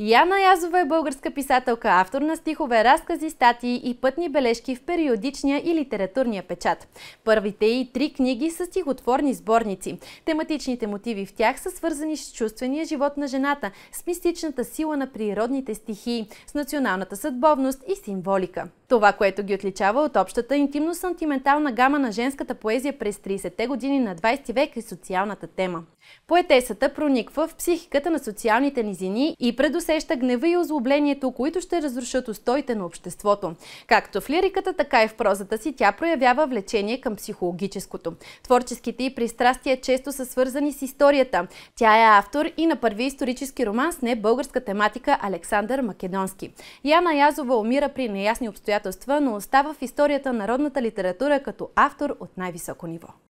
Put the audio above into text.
Яна Язова е българска писателка, автор на стихове, разкази, статии и пътни бележки в периодичния и литературния печат. Първите и три книги са стихотворни сборници. Тематичните мотиви в тях са свързани с чувствения живот на жената, с мистичната сила на природните стихии, с националната съдбовност и символика. Това, което ги отличава от общата интимно-сантиментална гама на женската поезия през 30-те години на 20 век е социалната тема. Поетесата прониква в психиката на социалните низини и предоставя усеща гнева и озлоблението, които ще разрушат устоите на обществото. Както в лириката, така и в прозата си тя проявява влечение към психологическото. Творческите и пристрастия често са свързани с историята. Тя е автор и на първи исторически роман с небългарска тематика Александър Македонски. Яна Язова умира при неясни обстоятелства, но остава в историята народната литература като автор от най-високо ниво.